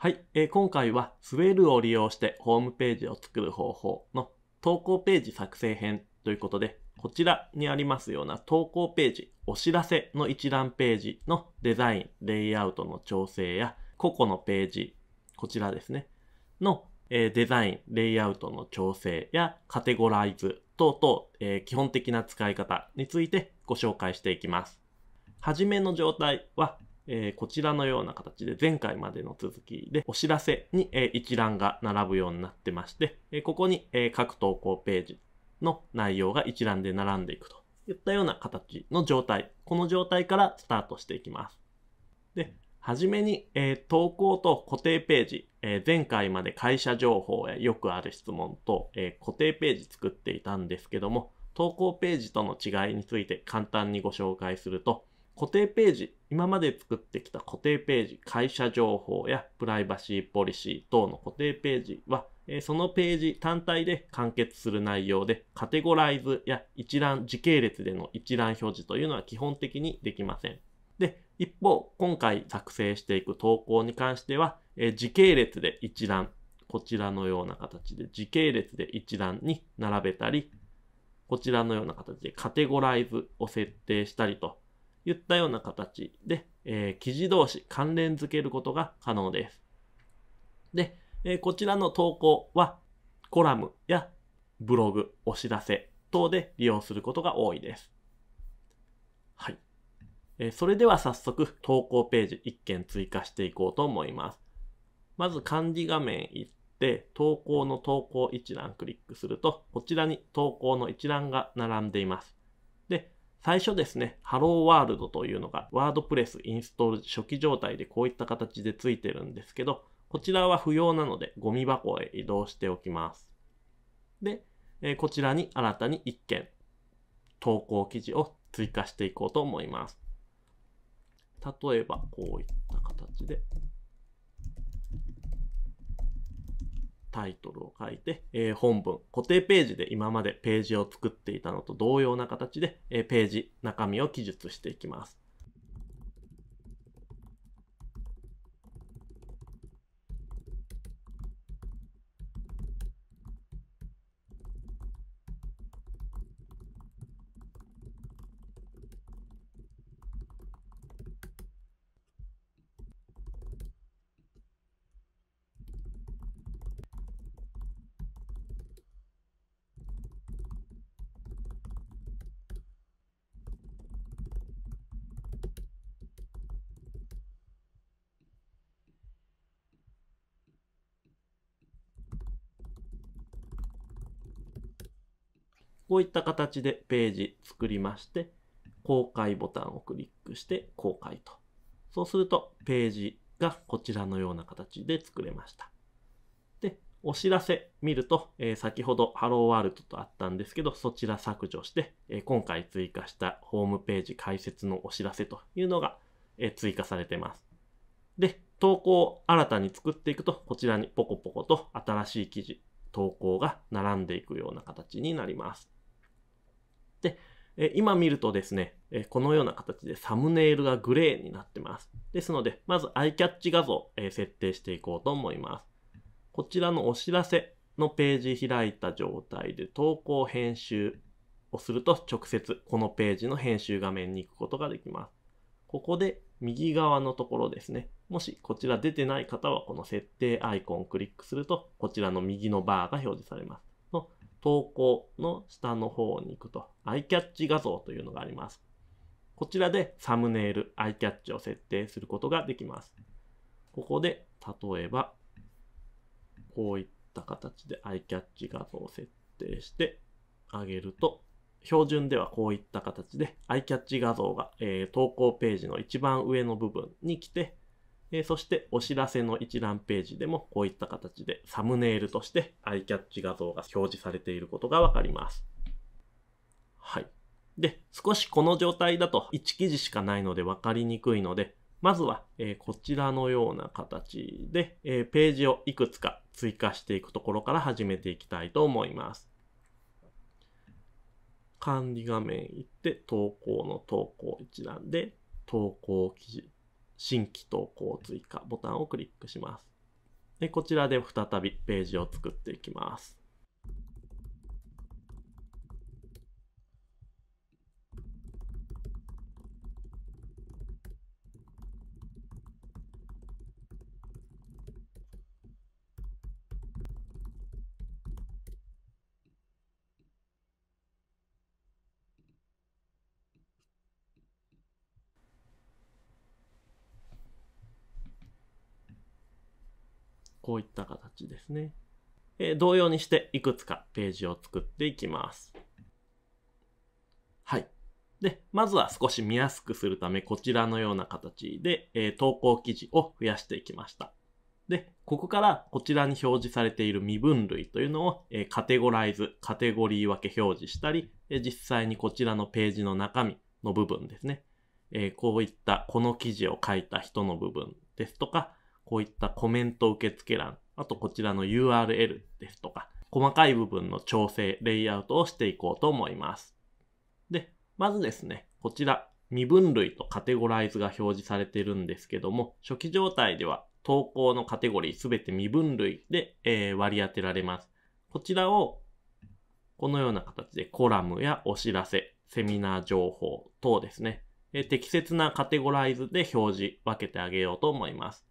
はい、えー、今回はスウェルを利用してホームページを作る方法の投稿ページ作成編ということで、こちらにありますような投稿ページ、お知らせの一覧ページのデザイン、レイアウトの調整や、個々のページ、こちらですね、の、えー、デザイン、レイアウトの調整やカテゴライズ等々、えー、基本的な使い方についてご紹介していきます。はじめの状態はえー、こちらのような形で前回までの続きでお知らせに、え一覧が並ぶようになってまして、えここに、え各投稿ページの内容が一覧で並んでいくといったような形の状態。この状態からスタートしていきます。で、はじめに、えー、投稿と固定ページ、えー、前回まで会社情報へよくある質問と、えー、固定ページ作っていたんですけども、投稿ページとの違いについて簡単にご紹介すると、固定ページ、今まで作ってきた固定ページ、会社情報やプライバシーポリシー等の固定ページは、そのページ単体で完結する内容で、カテゴライズや一覧、時系列での一覧表示というのは基本的にできません。で、一方、今回作成していく投稿に関しては、時系列で一覧、こちらのような形で時系列で一覧に並べたり、こちらのような形でカテゴライズを設定したりと言ったような形で、えー、記事同士関連付けることが可能です。で、えー、こちらの投稿はコラムやブログ、お知らせ等で利用することが多いです。はい。えー、それでは早速投稿ページ1件追加していこうと思います。まず漢字画面行って投稿の投稿一覧クリックするとこちらに投稿の一覧が並んでいます。最初ですね、ハローワールドというのがワードプレスインストール初期状態でこういった形でついてるんですけど、こちらは不要なのでゴミ箱へ移動しておきます。で、えこちらに新たに1件投稿記事を追加していこうと思います。例えばこういった形でタイトルを書いて、えー、本文、固定ページで今までページを作っていたのと同様な形で、えー、ページ、中身を記述していきます。こういった形でページ作りまして、公開ボタンをクリックして公開と。そうすると、ページがこちらのような形で作れました。で、お知らせ見ると、えー、先ほどハローワールドとあったんですけど、そちら削除して、えー、今回追加したホームページ開設のお知らせというのが、えー、追加されてます。で、投稿を新たに作っていくと、こちらにポコポコと新しい記事、投稿が並んでいくような形になります。で、え今見るとですね、えこのような形でサムネイルがグレーになってます。ですので、まずアイキャッチ画像、え設定していこうと思います。こちらのお知らせのページ開いた状態で投稿編集をすると直接このページの編集画面に行くことができます。ここで右側のところですね。もしこちら出てない方はこの設定アイコンをクリックするとこちらの右のバーが表示されます。投稿の下の方に行くと、アイキャッチ画像というのがあります。こちらでサムネイル、アイキャッチを設定することができます。ここで、例えば、こういった形でアイキャッチ画像を設定してあげると、標準ではこういった形で、アイキャッチ画像が、えー、投稿ページの一番上の部分に来て、えー、そしてお知らせの一覧ページでもこういった形でサムネイルとしてアイキャッチ画像が表示されていることがわかります。はい。で、少しこの状態だと1記事しかないのでわかりにくいので、まずは、えー、こちらのような形で、えー、ページをいくつか追加していくところから始めていきたいと思います。管理画面行って、投稿の投稿一覧で、投稿記事新規投稿追加ボタンをクリックします。でこちらで再びページを作っていきます。こういった形ですね。えー、同様にしていくつかページを作っていきます。はい。で、まずは少し見やすくするため、こちらのような形で、えー、投稿記事を増やしていきました。で、ここからこちらに表示されている身分類というのを、えー、カテゴライズ、カテゴリー分け表示したり、えー、実際にこちらのページの中身の部分ですね。えこういったこの記事を書いた人の部分ですとか、こういったコメント受付欄、あとこちらの URL ですとか、細かい部分の調整、レイアウトをしていこうと思います。で、まずですね、こちら、未分類とカテゴライズが表示されているんですけども、初期状態では投稿のカテゴリーすべて未分類で、えー、割り当てられます。こちらをこのような形でコラムやお知らせ、セミナー情報等ですね、え適切なカテゴライズで表示分けてあげようと思います。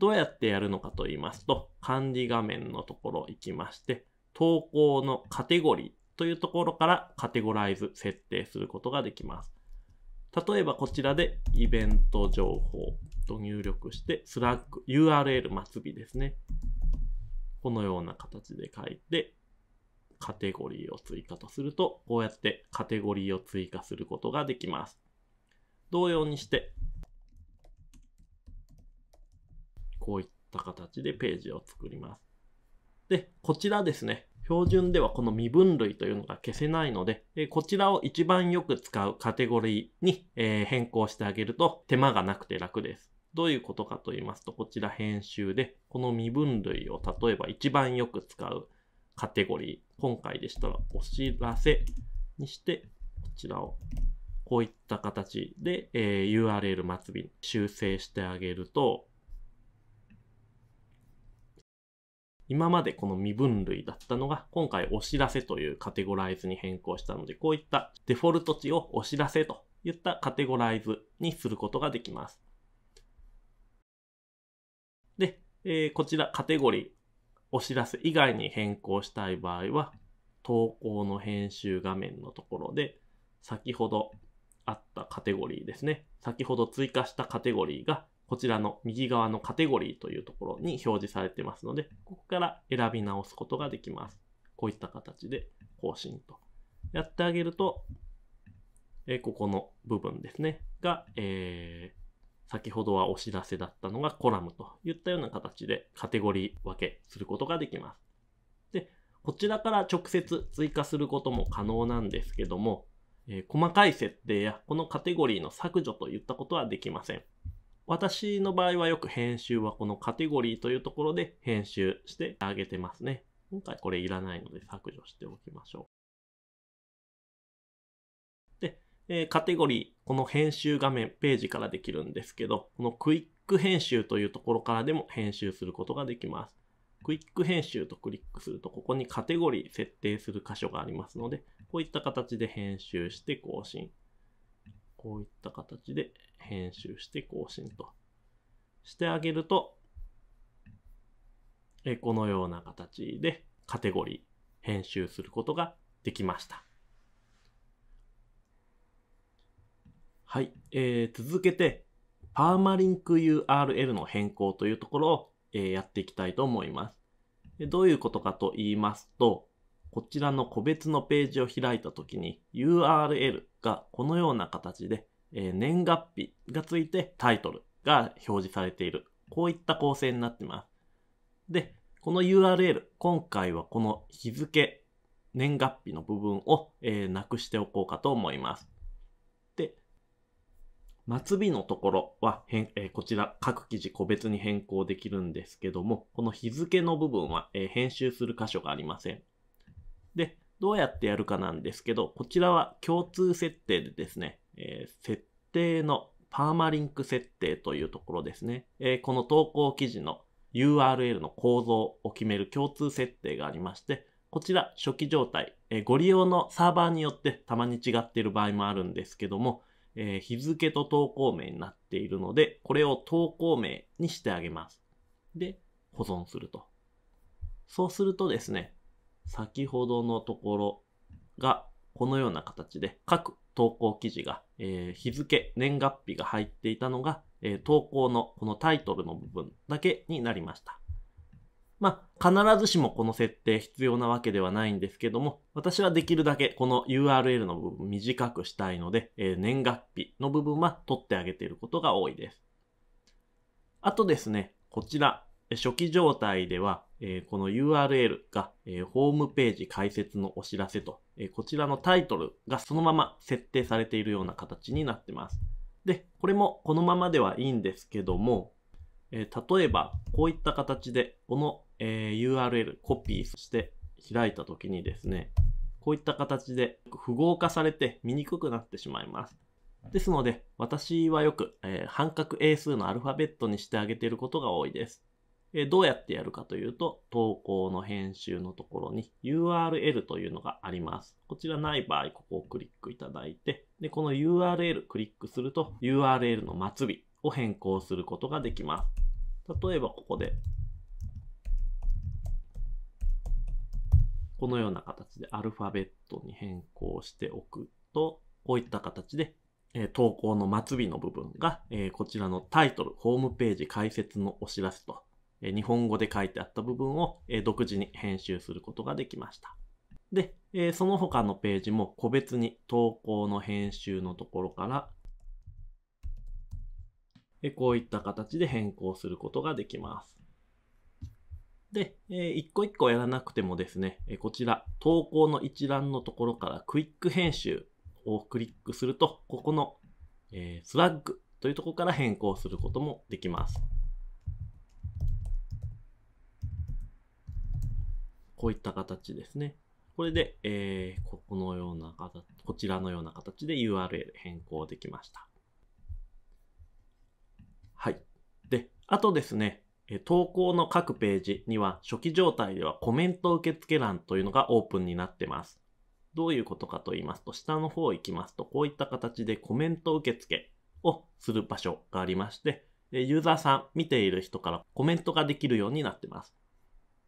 どうやってやるのかと言いますと、管理画面のところ行きまして、投稿のカテゴリーというところからカテゴライズ、設定することができます。例えばこちらでイベント情報と入力して、スラック URL 末尾ですね。このような形で書いて、カテゴリーを追加とすると、こうやってカテゴリーを追加することができます。同様にして、こういった形でページを作ります。で、こちらですね。標準ではこの身分類というのが消せないので、えこちらを一番よく使うカテゴリーに、え変更してあげると手間がなくて楽です。どういうことかと言いますと、こちら編集で、この身分類を例えば一番よく使うカテゴリー、今回でしたらお知らせにして、こちらをこういった形で、え URL 末尾に修正してあげると、今までこの未分類だったのが、今回お知らせというカテゴライズに変更したので、こういったデフォルト値をお知らせといったカテゴライズにすることができます。で、えー、こちらカテゴリー、お知らせ以外に変更したい場合は、投稿の編集画面のところで、先ほどあったカテゴリーですね。先ほど追加したカテゴリーがこちらの右側のカテゴリーというところに表示されてますので、ここから選び直すことができます。こういった形で更新と。やってあげると、えここの部分ですね、が、えー、先ほどはお知らせだったのがコラムといったような形でカテゴリー分けすることができます。で、こちらから直接追加することも可能なんですけども、えー、細かい設定やこのカテゴリーの削除といったことはできません。私の場合はよく編集はこのカテゴリーというところで編集してあげてますね。今回これいらないので削除しておきましょう。で、えー、カテゴリー、この編集画面、ページからできるんですけど、このクイック編集というところからでも編集することができます。クイック編集とクリックすると、ここにカテゴリー設定する箇所がありますので、こういった形で編集して更新。こういった形で編集して更新としてあげると、えこのような形でカテゴリー編集することができました。はい、えー、続けてパーマリンク URL の変更というところを、えー、やっていきたいと思います。どういうことかと言いますと、こちらの個別のページを開いたときに URL がこのような形で、えー、年月日がついてタイトルが表示されている。こういった構成になっています。で、この URL、今回はこの日付、年月日の部分を、えー、なくしておこうかと思います。で、末尾のところは変、えー、こちら各記事個別に変更できるんですけども、この日付の部分は、えー、編集する箇所がありません。で、どうやってやるかなんですけど、こちらは共通設定でですね、えー、設定のパーマリンク設定というところですね、えー、この投稿記事の URL の構造を決める共通設定がありまして、こちら初期状態、えー、ご利用のサーバーによってたまに違っている場合もあるんですけども、えー、日付と投稿名になっているので、これを投稿名にしてあげます。で、保存すると。そうするとですね、先ほどのところがこのような形で各投稿記事が、えー、日付、年月日が入っていたのが、えー、投稿のこのタイトルの部分だけになりました。まあ、必ずしもこの設定必要なわけではないんですけども、私はできるだけこの URL の部分短くしたいので、えー、年月日の部分は取ってあげていることが多いです。あとですね、こちら、初期状態ではえこの URL が、えホームページ開設のお知らせと、えこちらのタイトルがそのまま設定されているような形になってます。で、これもこのままではいいんですけども、え例えばこういった形でこの、え URL コピーして開いた時にですね、こういった形で符号化されて見にくくなってしまいます。ですので、私はよく、え半角英数のアルファベットにしてあげていることが多いです。えどうやってやるかというと、投稿の編集のところに URL というのがあります。こちらない場合、ここをクリックいただいて、で、この URL クリックすると URL の末尾を変更することができます。例えばここで、このような形でアルファベットに変更しておくと、こういった形でえ投稿の末尾の部分が、えこちらのタイトル、ホームページ開設のお知らせと日本語で書いてあった部分を独自に編集することができました。で、その他のページも個別に投稿の編集のところからこういった形で変更することができます。で、一個一個やらなくてもですね、こちら投稿の一覧のところからクイック編集をクリックすると、ここのスラッグというところから変更することもできます。こういった形ですね。これで、えー、ここのような形、こちらのような形で URL 変更できました。はい。で、あとですね、投稿の各ページには初期状態ではコメント受付欄というのがオープンになってます。どういうことかと言いますと、下の方行きますと、こういった形でコメント受付をする場所がありまして、ユーザーさん、見ている人からコメントができるようになってます。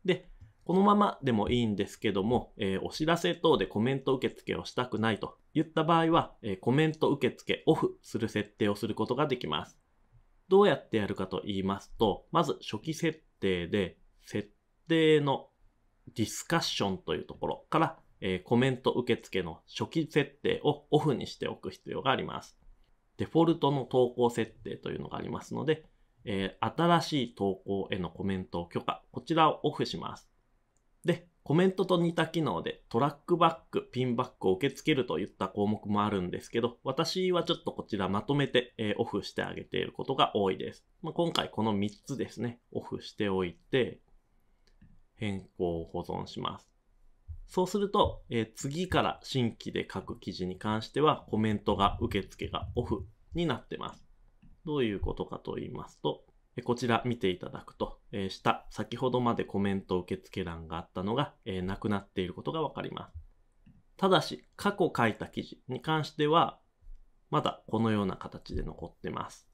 で、このままでもいいんですけども、えー、お知らせ等でコメント受付をしたくないと言った場合は、えー、コメント受付オフする設定をすることができます。どうやってやるかと言いますと、まず初期設定で、設定のディスカッションというところから、えー、コメント受付の初期設定をオフにしておく必要があります。デフォルトの投稿設定というのがありますので、え新しい投稿へのコメントを許可、こちらをオフします。で、コメントと似た機能でトラックバック、ピンバックを受け付けるといった項目もあるんですけど、私はちょっとこちらまとめて、えー、オフしてあげていることが多いです。まあ、今回この3つですね、オフしておいて、変更を保存します。そうすると、えー、次から新規で書く記事に関してはコメントが受付がオフになってます。どういうことかと言いますと、こちら見ていただくと、えー、下、先ほどまでコメント受付欄があったのが、えー、なくなっていることがわかります。ただし、過去書いた記事に関しては、まだこのような形で残ってます。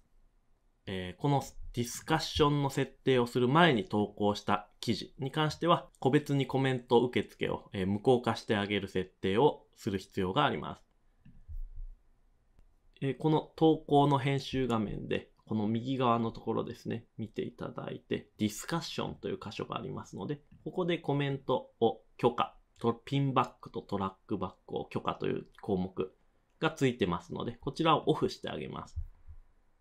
えー、このディスカッションの設定をする前に投稿した記事に関しては、個別にコメント受付を、え無効化してあげる設定をする必要があります。えこの投稿の編集画面で、この右側のところですね、見ていただいて、ディスカッションという箇所がありますので、ここでコメントを許可、ピンバックとトラックバックを許可という項目がついてますので、こちらをオフしてあげます。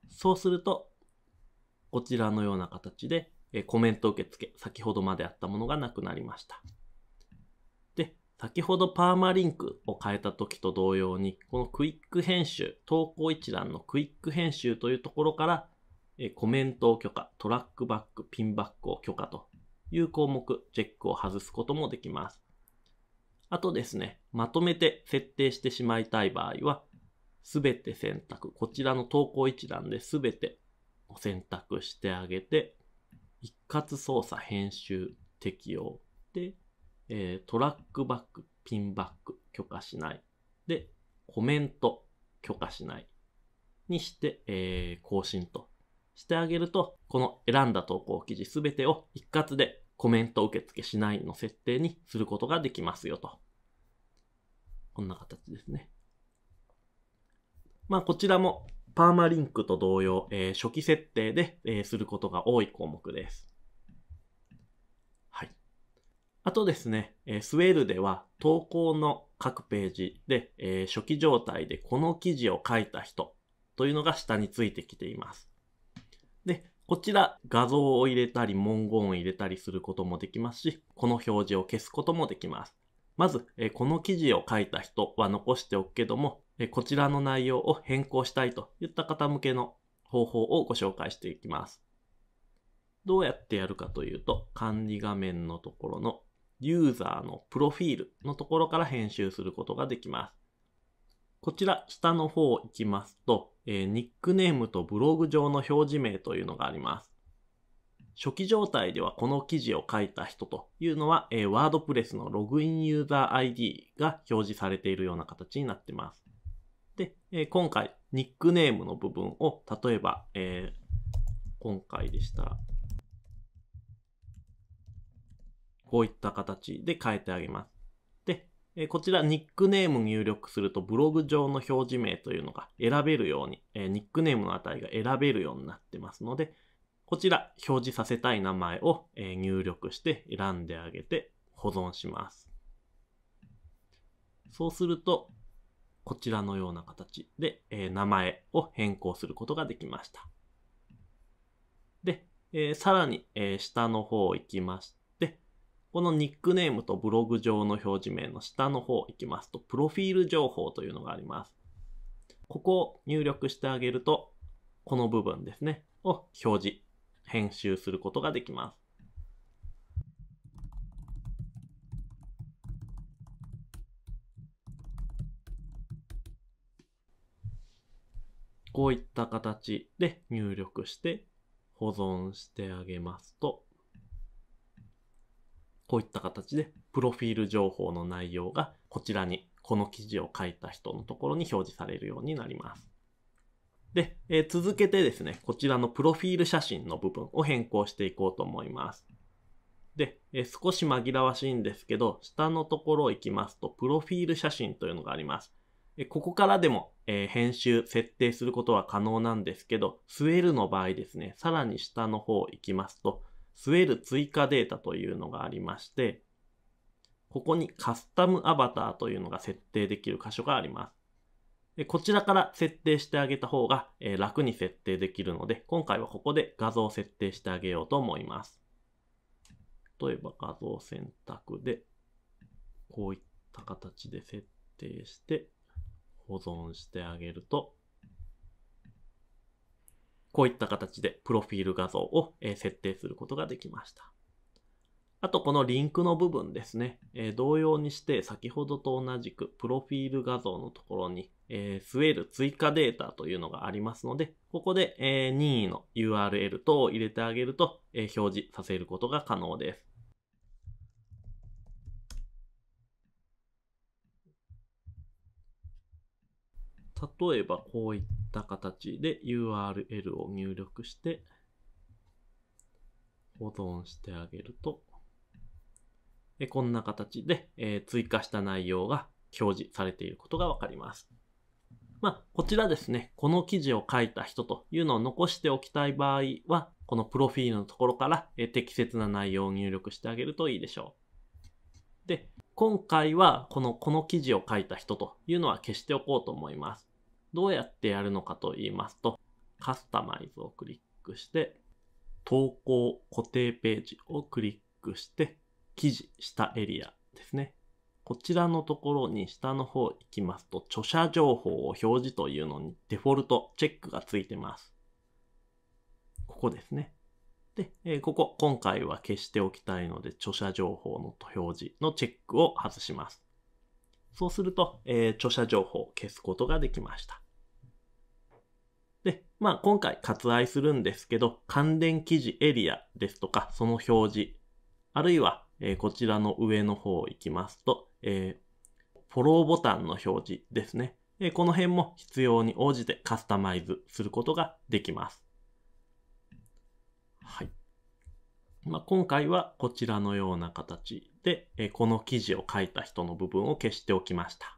そうすると、こちらのような形でコメント受付、先ほどまであったものがなくなりました。先ほどパーマリンクを変えた時と同様に、このクイック編集、投稿一覧のクイック編集というところから、コメントを許可、トラックバック、ピンバックを許可という項目、チェックを外すこともできます。あとですね、まとめて設定してしまいたい場合は、すべて選択、こちらの投稿一覧ですべてを選択してあげて、一括操作編集適用で、えー、トラックバック、ピンバック、許可しない。で、コメント、許可しない。にして、えー、更新としてあげると、この選んだ投稿記事すべてを一括でコメント受付しないの設定にすることができますよと。こんな形ですね。まあ、こちらもパーマリンクと同様、えー、初期設定で、えー、することが多い項目です。あとですね、スウェールでは投稿の各ページで、えー、初期状態でこの記事を書いた人というのが下についてきています。で、こちら画像を入れたり文言を入れたりすることもできますし、この表示を消すこともできます。まず、えー、この記事を書いた人は残しておくけども、えー、こちらの内容を変更したいといった方向けの方法をご紹介していきます。どうやってやるかというと、管理画面のところのユーザーのプロフィールのところから編集することができます。こちら下の方行きますと、えー、ニックネームとブログ上の表示名というのがあります。初期状態ではこの記事を書いた人というのは、えー、ワードプレスのログインユーザー ID が表示されているような形になっています。で、えー、今回、ニックネームの部分を、例えば、えー、今回でしたこういった形で変えてあげます。で、えこちらニックネーム入力するとブログ上の表示名というのが選べるように、えニックネームの値が選べるようになってますので、こちら表示させたい名前を入力して選んであげて保存します。そうすると、こちらのような形で、え名前を変更することができました。で、えさらに、え下の方行きましこのニックネームとブログ上の表示名の下の方行きますと、プロフィール情報というのがあります。ここを入力してあげると、この部分ですね、を表示、編集することができます。こういった形で入力して保存してあげますと、こういった形で、プロフィール情報の内容がこちらに、この記事を書いた人のところに表示されるようになります。で、えー、続けてですね、こちらのプロフィール写真の部分を変更していこうと思います。で、えー、少し紛らわしいんですけど、下のところ行きますと、プロフィール写真というのがあります。えここからでも、えー、編集、設定することは可能なんですけど、スウェルの場合ですね、さらに下の方行きますと、ウェル追加データというのがありまして、ここにカスタムアバターというのが設定できる箇所があります。こちらから設定してあげた方が楽に設定できるので、今回はここで画像を設定してあげようと思います。例えば画像選択で、こういった形で設定して、保存してあげると、こういった形でプロフィール画像を設定することができました。あとこのリンクの部分ですね。え同様にして先ほどと同じくプロフィール画像のところに、えー、据えル追加データというのがありますので、ここで、え任意の URL 等を入れてあげると、え表示させることが可能です。例えばこういった形で URL を入力して保存してあげると、こんな形で、え追加した内容が表示されていることがわかります。まあ、こちらですね、この記事を書いた人というのを残しておきたい場合は、このプロフィールのところから、え適切な内容を入力してあげるといいでしょう。で、今回はこの、この記事を書いた人というのは消しておこうと思います。どうやってやるのかと言いますと、カスタマイズをクリックして、投稿固定ページをクリックして、記事したエリアですね。こちらのところに下の方行きますと、著者情報を表示というのにデフォルトチェックがついてます。ここですね。で、えここ、今回は消しておきたいので、著者情報の表示のチェックを外します。そうすると、えー、著者情報を消すことができました。で、まあ今回割愛するんですけど、関連記事エリアですとか、その表示、あるいは、えー、こちらの上の方行きますと、えー、フォローボタンの表示ですね。えこの辺も必要に応じてカスタマイズすることができます。はい。まあ、今回はこちらのような形で、えこの記事を書いた人の部分を消しておきました。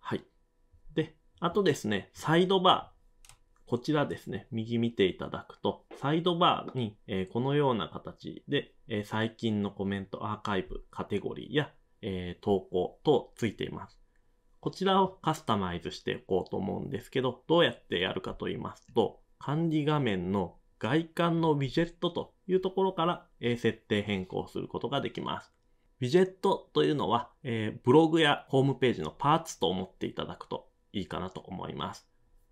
はい。で、あとですね、サイドバー。こちらですね、右見ていただくと、サイドバーに、えこのような形で、え最近のコメントアーカイブ、カテゴリーや、え投稿とついています。こちらをカスタマイズしておこうと思うんですけど、どうやってやるかと言いますと、管理画面の外観のウィジェットというところから設定変更することができます。ウィジェットというのは、えブログやホームページのパーツと思っていただくといいかなと思います。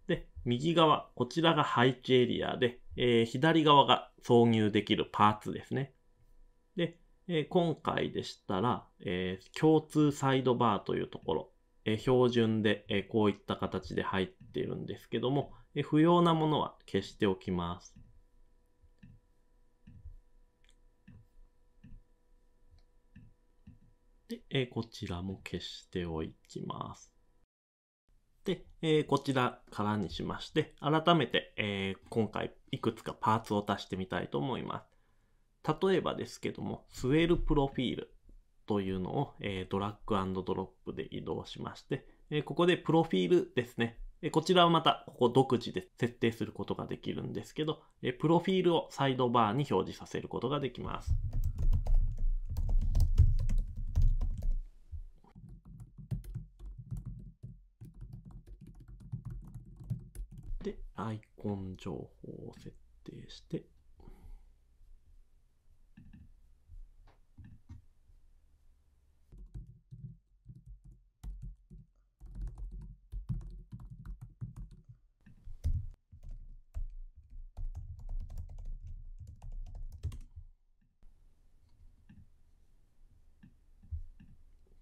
で、右側、こちらが配置エリアで、え左側が挿入できるパーツですね。で、え今回でしたら、え共通サイドバーというところ、標準で、えこういった形で入っているんですけども、え不要なものは消しておきます。で、えこちらも消しておきます。で、えこちらからにしまして、改めて、え今回いくつかパーツを足してみたいと思います。例えばですけども、スウェルプロフィールというのを、えー、ドラッグドロップで移動しまして、えここでプロフィールですね。えこちらはまた、ここ独自で設定することができるんですけど、えプロフィールをサイドバーに表示させることができます。で、アイコン情報を設定して、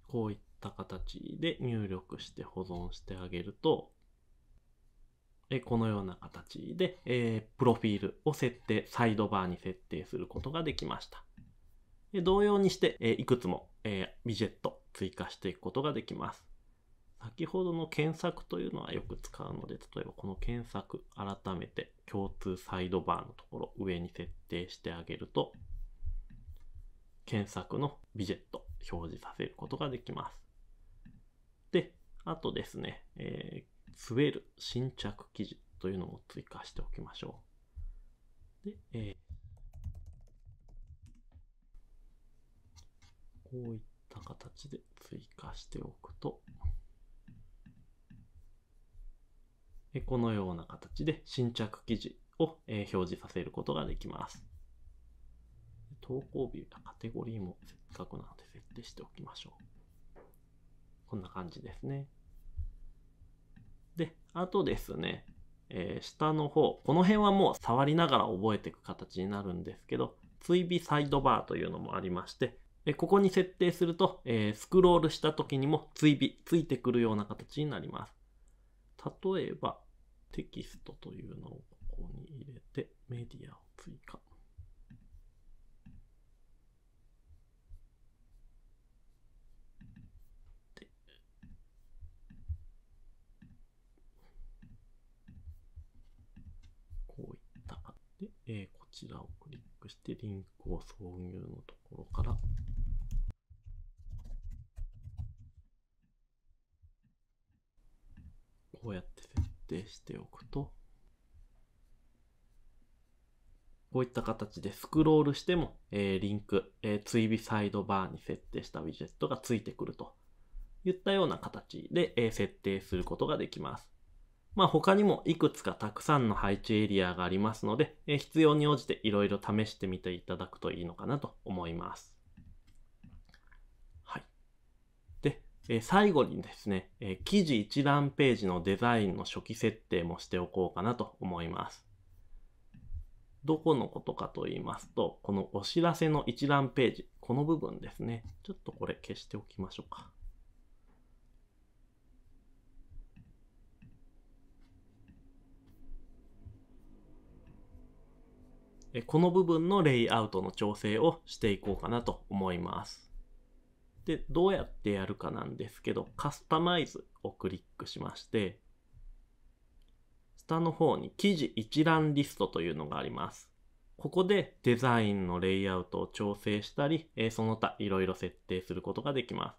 こういった形で入力して保存してあげると、えこのような形で、えー、プロフィールを設定、サイドバーに設定することができました。で同様にして、えいくつも、えー、ビジェット追加していくことができます。先ほどの検索というのはよく使うので、例えばこの検索、改めて共通サイドバーのところ上に設定してあげると、検索のビジェット表示させることができます。で、あとですね、えー、滑る新着記事というのも追加しておきましょう。で、えー、こういった形で追加しておくと、このような形で新着記事を表示させることができます。投稿日やカテゴリーもせっかくなので設定しておきましょう。こんな感じですね。で、あとですね、えー、下の方、この辺はもう触りながら覚えていく形になるんですけど、追尾サイドバーというのもありまして、えここに設定すると、えー、スクロールした時にも追尾、ついてくるような形になります。例えば、テキストというのをここに入れて、メディアを追加。えー、こちらをクリックしてリンクを挿入のところからこうやって設定しておくとこういった形でスクロールしても、えー、リンク、えー、追尾サイドバーに設定したウィジェットがついてくるといったような形で、えー、設定することができます。まあ、他にもいくつかたくさんの配置エリアがありますので、え必要に応じていろいろ試してみていただくといいのかなと思います。はい。で、え最後にですね、え記事一覧ページのデザインの初期設定もしておこうかなと思います。どこのことかと言いますと、このお知らせの一覧ページ、この部分ですね。ちょっとこれ消しておきましょうか。この部分のレイアウトの調整をしていこうかなと思います。で、どうやってやるかなんですけど、カスタマイズをクリックしまして、下の方に記事一覧リストというのがあります。ここでデザインのレイアウトを調整したり、その他いろいろ設定することができます。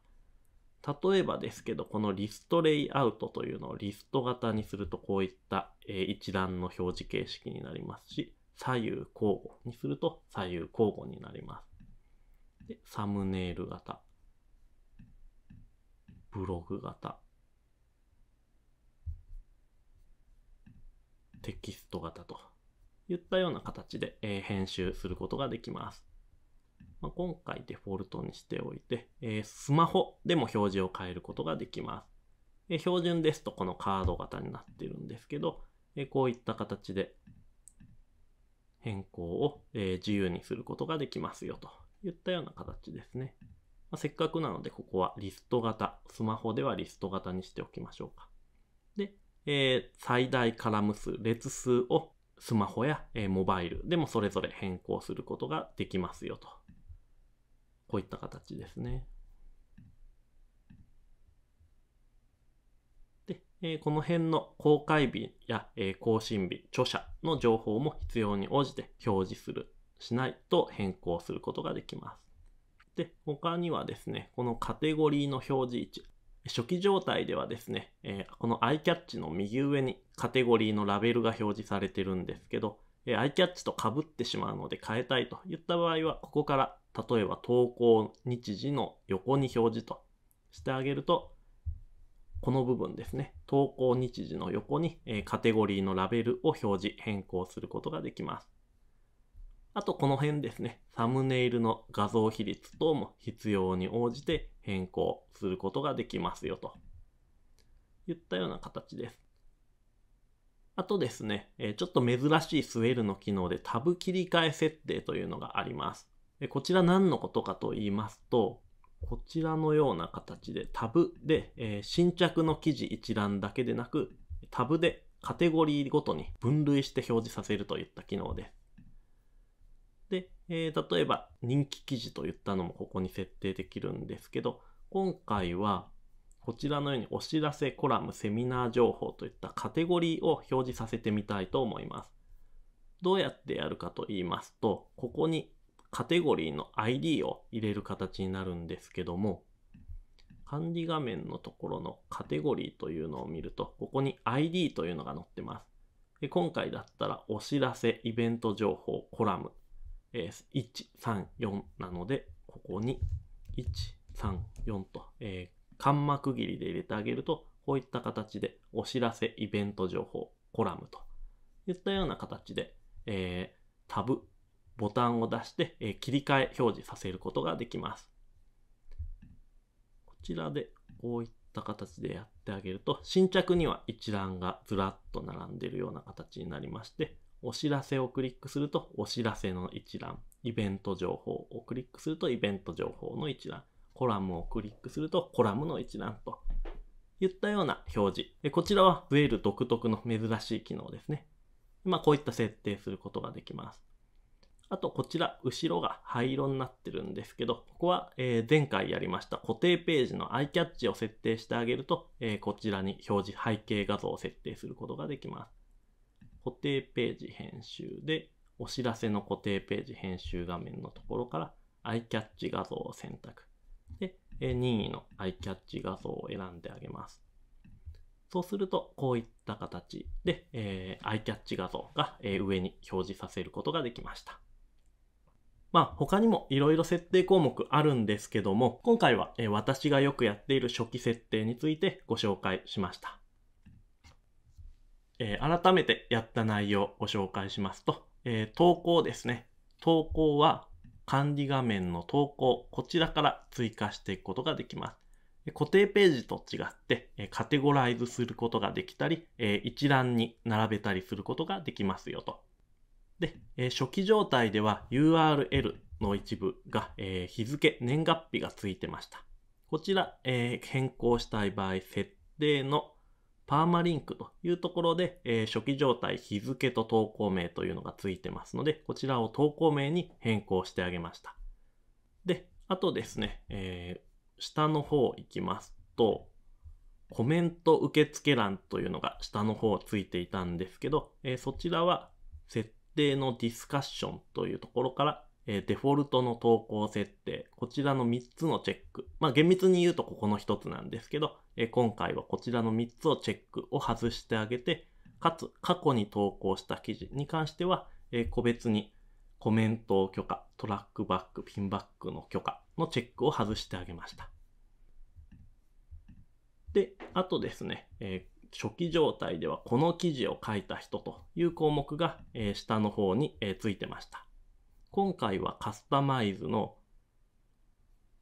例えばですけど、このリストレイアウトというのをリスト型にするとこういった一覧の表示形式になりますし、左右交互にすると左右交互になります。でサムネイル型、ブログ型、テキスト型といったような形で、え編集することができます。まあ、今回デフォルトにしておいて、えスマホでも表示を変えることができます。え標準ですとこのカード型になっているんですけど、えこういった形で変更を、え自由にすることができますよといったような形ですね。まあ、せっかくなのでここはリスト型、スマホではリスト型にしておきましょうか。で、えー、最大カラム数、列数をスマホや、えー、モバイルでもそれぞれ変更することができますよと。こういった形ですね。えー、この辺の公開日や、えー、更新日、著者の情報も必要に応じて表示する、しないと変更することができます。で、他にはですね、このカテゴリーの表示位置。初期状態ではですね、えー、このアイキャッチの右上にカテゴリーのラベルが表示されてるんですけど、えアイキャッチとかぶってしまうので変えたいといった場合は、ここから例えば投稿日時の横に表示としてあげると、この部分ですね、投稿日時の横に、えカテゴリーのラベルを表示、変更することができます。あとこの辺ですね、サムネイルの画像比率等も必要に応じて変更することができますよといったような形です。あとですね、ちょっと珍しいスウェルの機能でタブ切り替え設定というのがあります。こちら何のことかと言いますと、こちらのような形でタブで、えー、新着の記事一覧だけでなくタブでカテゴリーごとに分類して表示させるといった機能です。で、えー、例えば人気記事といったのもここに設定できるんですけど、今回はこちらのようにお知らせ、コラム、セミナー情報といったカテゴリーを表示させてみたいと思います。どうやってやるかと言いますと、ここにカテゴリーの ID を入れる形になるんですけども、管理画面のところのカテゴリーというのを見ると、ここに ID というのが載ってます。で今回だったらお知らせ、イベント情報、コラム、え134なので、ここに134と、えー、間膜切りで入れてあげると、こういった形でお知らせ、イベント情報、コラムといったような形で、えー、タブボタンを出して、え切り替え表示させることができます。こちらでこういった形でやってあげると、新着には一覧がずらっと並んでいるような形になりまして、お知らせをクリックするとお知らせの一覧、イベント情報をクリックするとイベント情報の一覧、コラムをクリックするとコラムの一覧といったような表示。こちらはウェール独特の珍しい機能ですね。まあこういった設定することができます。あとこちら、後ろが灰色になってるんですけど、ここは、え前回やりました固定ページのアイキャッチを設定してあげると、えこちらに表示背景画像を設定することができます。固定ページ編集で、お知らせの固定ページ編集画面のところから、アイキャッチ画像を選択。で、え任意のアイキャッチ画像を選んであげます。そうすると、こういった形で、えー、アイキャッチ画像が、え上に表示させることができました。まあ他にも色々設定項目あるんですけども、今回は私がよくやっている初期設定についてご紹介しました。えー、改めてやった内容をご紹介しますと、えー、投稿ですね。投稿は管理画面の投稿、こちらから追加していくことができます。固定ページと違って、カテゴライズすることができたり、一覧に並べたりすることができますよと。で、え初期状態では URL の一部が、え日付、年月日がついてました。こちら、え変更したい場合、設定のパーマリンクというところで、え初期状態、日付と投稿名というのがついてますので、こちらを投稿名に変更してあげました。で、あとですね、えー、下の方行きますと、コメント受付欄というのが下の方ついていたんですけど、えー、そちらは設定のディスカッションというところから、えー、デフォルトの投稿設定、こちらの3つのチェック。まあ、厳密に言うとここの1つなんですけど、えー、今回はこちらの3つをチェックを外してあげて、かつ過去に投稿した記事に関しては、えー、個別にコメントを許可、トラックバック、ピンバックの許可のチェックを外してあげました。で、あとですね、えー初期状態ではこの記事を書いた人という項目が、え下の方に、えついてました。今回はカスタマイズの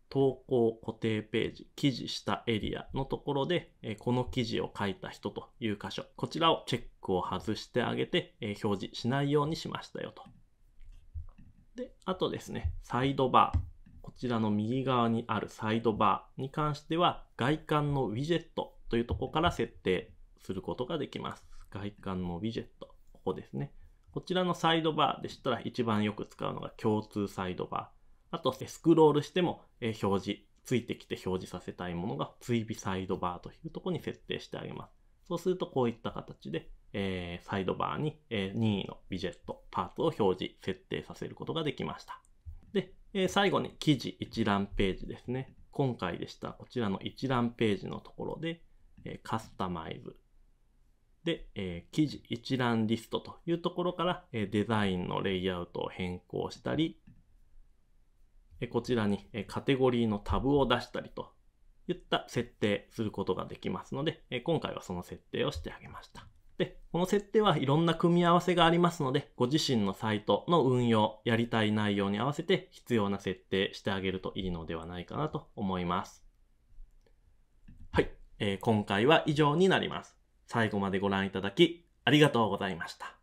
投稿固定ページ、記事したエリアのところで、えこの記事を書いた人という箇所、こちらをチェックを外してあげて、え表示しないようにしましたよと。で、あとですね、サイドバー。こちらの右側にあるサイドバーに関しては、外観のウィジェットというところから設定することができます。外観のウィジェット、ここですね。こちらのサイドバーでしたら一番よく使うのが共通サイドバー。あと、スクロールしても表示、ついてきて表示させたいものが追尾サイドバーというところに設定してあげます。そうするとこういった形で、えー、サイドバーに、えー、任意のビジェット、パーツを表示、設定させることができました。で、えー、最後に記事一覧ページですね。今回でしたこちらの一覧ページのところで、えカスタマイズ、で、えー、記事一覧リストというところから、えデザインのレイアウトを変更したり、えこちらに、えカテゴリーのタブを出したりといった設定することができますので、え今回はその設定をしてあげました。で、この設定はいろんな組み合わせがありますので、ご自身のサイトの運用、やりたい内容に合わせて必要な設定してあげるといいのではないかなと思います。はい、えー、今回は以上になります。最後までご覧いただき、ありがとうございました。